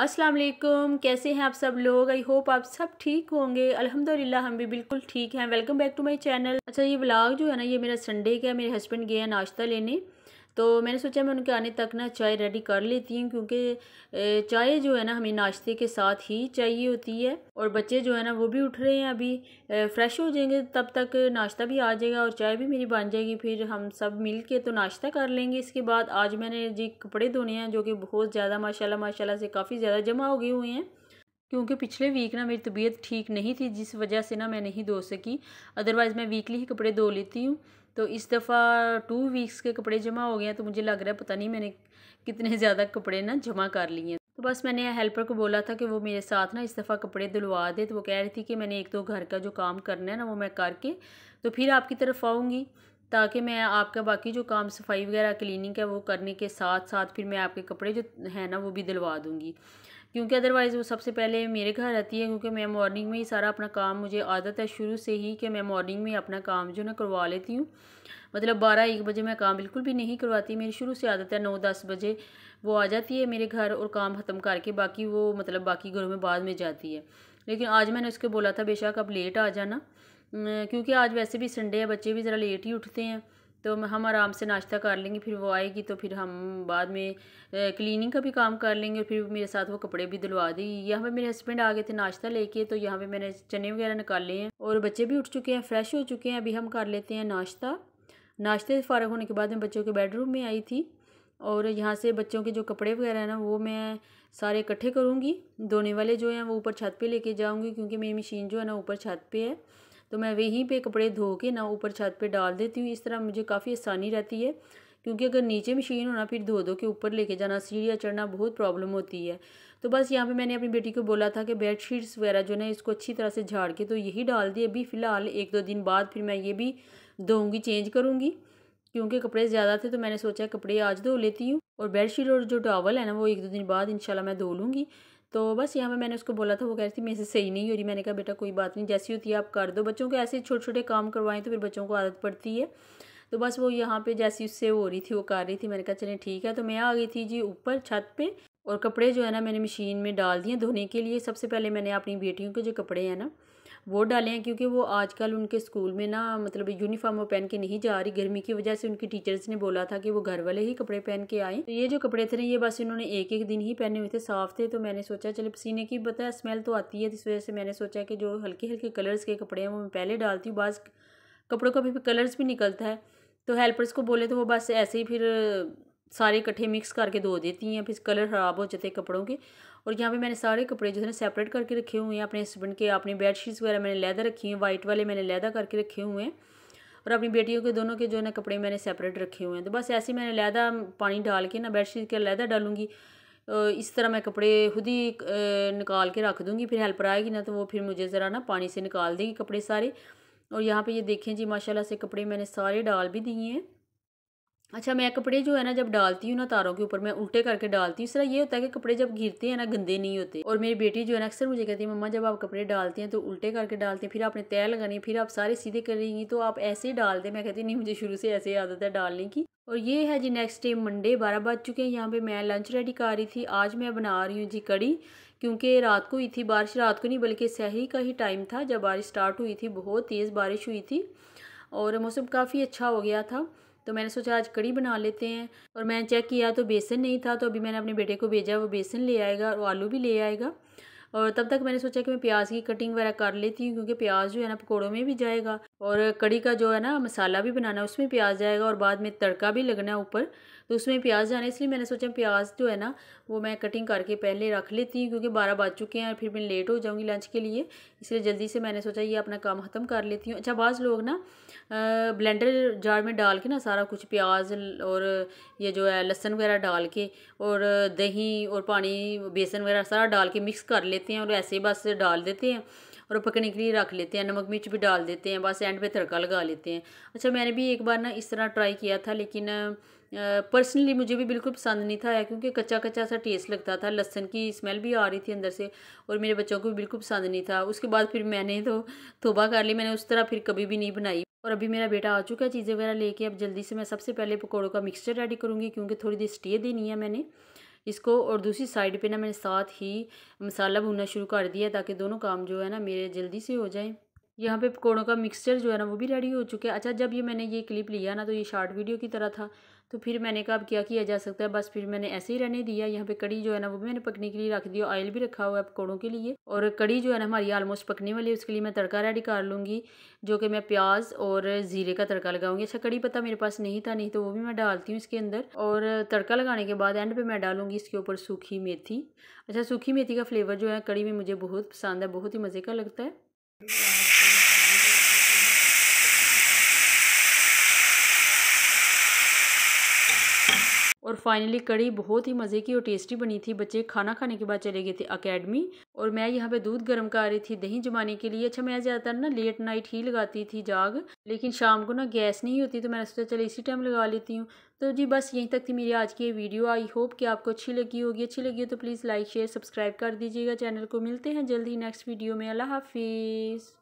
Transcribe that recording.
अस्सलाम वालेकुम कैसे हैं आप सब लोग आई होप आप सब ठीक होंगे अल्हम्दुलिल्लाह हम भी बिल्कुल ठीक हैं welcome back to my channel अच्छा ये व्लॉग जो है ना ये मेरा संडे का मेरे हस्बैंड गए हैं नाश्ता लेने तो मैंने सोचा मैं उनके आने तक ना चाय रेडी कर लेती हूँ क्योंकि चाय जो है ना हमें नाश्ते के साथ ही चाहिए होती है और बच्चे जो है ना वो भी उठ रहे हैं अभी फ्रेश हो जाएंगे तब तक नाश्ता भी आ जाएगा और चाय भी मेरी बन जाएगी फिर हम सब मिल के तो नाश्ता कर लेंगे इसके बाद आज मैंने जी कपड़े धोने हैं जो कि बहुत ज़्यादा माशाला माशा से काफ़ी ज़्यादा जमा हो गए हुए हैं क्योंकि पिछले वीक ना मेरी तबीयत ठीक नहीं थी जिस वजह से ना मैं नहीं धो सकी अदरवाइज़ मैं वीकली ही कपड़े धो लेती हूँ तो इस दफ़ा टू वीक्स के कपड़े जमा हो गए हैं तो मुझे लग रहा है पता नहीं मैंने कितने ज़्यादा कपड़े ना जमा कर लिए तो बस मैंने हेल्पर को बोला था कि वो मेरे साथ ना इस दफ़ा कपड़े दिलवा दे तो वो कह रही थी कि मैंने एक दो घर का जो काम करना है ना वो मैं करके तो फिर आपकी तरफ आऊँगी ताकि मैं आपका बाकी जो काम सफाई वगैरह क्लीनिंग है वो करने के साथ साथ फिर मैं आपके कपड़े जो है ना वो भी दिलवा दूँगी क्योंकि अदरवाइज़ वो सबसे पहले मेरे घर रहती है क्योंकि मैं मॉर्निंग में ही सारा अपना काम मुझे आदत है शुरू से ही कि मैं मॉर्निंग में अपना काम जो ना करवा लेती हूँ मतलब बारह एक बजे मैं काम बिल्कुल भी नहीं करवाती मेरी शुरू से आदत है नौ दस बजे वो आ जाती है मेरे घर और काम ख़त्म करके बाकी वो मतलब बाकी घरों में बाद में जाती है लेकिन आज मैंने उसके बोला था बेशक अब लेट आ जाना क्योंकि आज वैसे भी संडे है बच्चे भी ज़रा लेट ही उठते हैं तो हम आराम से नाश्ता कर लेंगे फिर वो आएगी तो फिर हम बाद में क्लीनिंग का भी काम कर लेंगे और फिर मेरे साथ वो कपड़े भी दिलवा देगी यहाँ पे मेरे हस्बैंड आ गए थे नाश्ता लेके तो यहाँ पे मैंने चने वगैरह निकाले हैं और बच्चे भी उठ चुके हैं फ्रेश हो चुके हैं अभी हम कर लेते हैं नाश्ता नाश्ते से फारग होने के बाद मैं बच्चों के बेडरूम में आई थी और यहाँ से बच्चों के जो कपड़े वगैरह हैं ना वो मैं सारे इकट्ठे करूँगी धोने वाले जो हैं वो ऊपर छत पर लेके जाऊँगी क्योंकि मेरी मशीन जो है ना ऊपर छत पर है तो मैं वहीं पे कपड़े धो के ना ऊपर छत पे डाल देती हूँ इस तरह मुझे काफ़ी आसानी रहती है क्योंकि अगर नीचे मशीन होना फिर धो धो के ऊपर लेके जाना सीढ़ियाँ चढ़ना बहुत प्रॉब्लम होती है तो बस यहाँ पे मैंने अपनी बेटी को बोला था कि बेड शीट्स वगैरह जो है इसको अच्छी तरह से झाड़ के तो यही डाल दी अभी फ़िलहाल एक दो दिन बाद फिर मैं ये भी धोऊँगी चेंज करूँगी क्योंकि कपड़े ज़्यादा थे तो मैंने सोचा कपड़े आज धो लेती हूँ और बेडशीट और जो टावल है ना वो एक दो दिन बाद इंशाल्लाह मैं धो लूँगी तो बस यहाँ पर मैंने उसको बोला था वो कह रही थी मेरे सही नहीं हो रही मैंने कहा बेटा कोई बात नहीं जैसी होती है आप कर दो बच्चों को ऐसे छोटे छोटे काम करवाएं तो फिर बच्चों को आदत पड़ती है तो बस वो यहाँ पे जैसी उससे हो रही थी वो कर रही थी मैंने कहा चले ठीक है तो मैं आ गई थी जी ऊपर छत पर और कपड़े जो है ना मैंने मशीन में डाल दिए धोने के लिए सबसे पहले मैंने अपनी बेटियों के जो कपड़े हैं ना वो डालें क्योंकि वो आजकल उनके स्कूल में ना मतलब यूनिफॉर्म वो पहन के नहीं जा रही गर्मी की वजह से उनकी टीचर्स ने बोला था कि वो घर वाले ही कपड़े पहन के आए तो ये जो कपड़े थे ये बस इन्होंने एक एक दिन ही पहने हुए थे साफ थे तो मैंने सोचा चलो पसीने की पता है स्मेल तो आती है इस वजह से मैंने सोचा कि जो हल्के हल्के कलर्स के कपड़े हैं वो मैं पहले डालती हूँ बस कपड़ों का भी कलर्स भी निकलता है तो हेल्पर्स को बोले तो वो बस ऐसे ही फिर सारे इकट्ठे मिक्स करके धो देती हैं फिर कलर ख़राब हो जाते हैं कपड़ों के और यहाँ पे मैंने सारे कपड़े जो है सेपरेट करके रखे हुए हैं अपने हस्बैंड के अपनी बेडशीट्स वगैरह मैंने लैदा रखी हैं वाइट वाले मैंने लैदा करके रखे हुए हैं और अपनी बेटियों के दोनों के जो है ना कपड़े मैंने सेपरेट रखे हुए हैं तो बस ऐसे मैंने लैदा पानी डाल के ना बेडशीट के लैदा डालूंगी इस तरह मैं कपड़े खुद ही निकाल के रख दूँगी फिर हेल्पर आएगी ना तो वो फिर मुझे ज़रा ना पानी से निकाल देगी कपड़े सारे और यहाँ पे ये देखें जी माशाल्लाह से कपड़े मैंने सारे डाल भी दिए हैं अच्छा मैं कपड़े जो है ना जब डालती हूँ ना तारों के ऊपर मैं उल्टे करके डालती हूँ इस तरह ये होता है कि कपड़े जब गिरते हैं ना गंदे नहीं होते और मेरी बेटी जो है ना अक्सर मुझे कहती है मम्मा जब आप कपड़े डालते हैं तो उल्टे करके डालते हैं फिर आपने तय लगानी फिर आप सारे सीधे करेंगी तो आप ऐसे ही डालते मैं कहती नहीं मुझे शुरू से ऐसे आदत है डालने की और ये है जी नेक्स्ट डे मंडे बारह बज चुके हैं यहाँ पे मैं लंच रेडी कर रही थी आज मैं बना रही हूँ जी कड़ी क्योंकि रात को हुई थी बारिश रात को नहीं बल्कि सही का ही टाइम था जब बारिश स्टार्ट हुई थी बहुत तेज़ बारिश हुई थी और मौसम काफ़ी अच्छा हो गया था तो मैंने सोचा आज कड़ी बना लेते हैं और मैंने चेक किया तो बेसन नहीं था तो अभी मैंने अपने बेटे को भेजा वो बेसन ले आएगा और आलू भी ले आएगा और तब तक मैंने सोचा कि मैं प्याज की कटिंग वगैरह कर लेती हूँ क्योंकि प्याज जो है ना पकौड़ों में भी जाएगा और कड़ी का जो है ना मसाला भी बनाना उसमें प्याज जाएगा और बाद में तड़का भी लगना है ऊपर तो उसमें प्याज जाना इसलिए मैंने सोचा प्याज जो है ना वो मैं कटिंग करके पहले रख लेती हूँ क्योंकि बारह बज चुके हैं और फिर मैं लेट हो जाऊँगी लंच के लिए इसलिए जल्दी से मैंने सोचा ये अपना काम ख़त्म कर लेती हूँ अच्छा बाज़ लोग ना ब्लेंडर जार में डाल के ना सारा कुछ प्याज और ये जो है लहसन वगैरह डाल के और दही और पानी बेसन वगैरह सारा डाल के मिक्स कर लेते हैं और ऐसे बस डाल देते हैं और पकने के लिए रख लेते हैं नमक मिर्च भी डाल देते हैं बस एंड पे तड़का लगा लेते हैं अच्छा मैंने भी एक बार ना इस तरह ट्राई किया था लेकिन पर्सनली मुझे भी बिल्कुल पसंद नहीं था क्योंकि कच्चा कच्चा सा टेस्ट लगता था लहसन की स्मेल भी आ रही थी अंदर से और मेरे बच्चों को भी बिल्कुल पसंद नहीं था उसके बाद फिर मैंने तो तोबा कर ली मैंने उस तरह फिर कभी भी नहीं बनाई और अभी मेरा बेटा आ चुका है चीज़ें वगैरह लेके अब जल्दी से मैं सबसे पहले पकौड़ों का मिक्सचर रेडी करूँगी क्योंकि थोड़ी देर स्टे देनी है मैंने इसको और दूसरी साइड पे ना मैंने साथ ही मसाला भूनना शुरू कर दिया ताकि दोनों काम जो है ना मेरे जल्दी से हो जाएं यहाँ पे पकौड़ों का मिक्सचर जो है ना वो भी रेडी हो चुका है अच्छा जब ये मैंने ये क्लिप लिया ना तो ये शॉर्ट वीडियो की तरह था तो फिर मैंने कहा अब क्या किया जा सकता है बस फिर मैंने ऐसे ही रहने दिया यहाँ पे कड़ी जो है ना वो भी मैंने पकने के लिए रख दिया ऑयल भी रखा हुआ है पकौड़ों के लिए और कड़ी जो है ना हमारी ऑलमोस्ट पकने वाली है उसके लिए मैं तड़का रेडी कर लूँगी जो कि मैं प्याज और जीरे का तड़का लगाऊंगी अच्छा कड़ी पत्ता मेरे पास नहीं था नहीं तो वो भी मैं डालती हूँ इसके अंदर और तड़का लगाने के बाद एंड पे मैं डालूंगी इसके ऊपर सूखी मेथी अच्छा सूखी मेथी का फ्लेवर जो है कड़ी में मुझे बहुत पसंद है बहुत ही मज़े का लगता है और फाइनली कड़ी बहुत ही मज़े की और टेस्टी बनी थी बच्चे खाना खाने के बाद चले गए थे अकेडमी और मैं यहाँ पे दूध गर्म कर रही थी दही जमाने के लिए अच्छा मैं ज़्यादातर ना लेट नाइट ही लगाती थी जाग लेकिन शाम को ना गैस नहीं होती तो मैंने सोचा चलो इसी टाइम लगा लेती हूँ तो जी बस यहीं तक थी मेरी आज की वीडियो आई होप कि आपको अच्छी लगी होगी अच्छी लगी हो तो प्लीज़ लाइक शेयर सब्सक्राइब कर दीजिएगा चैनल को मिलते हैं जल्द ही नेक्स्ट वीडियो में अल्लाह हाफिज़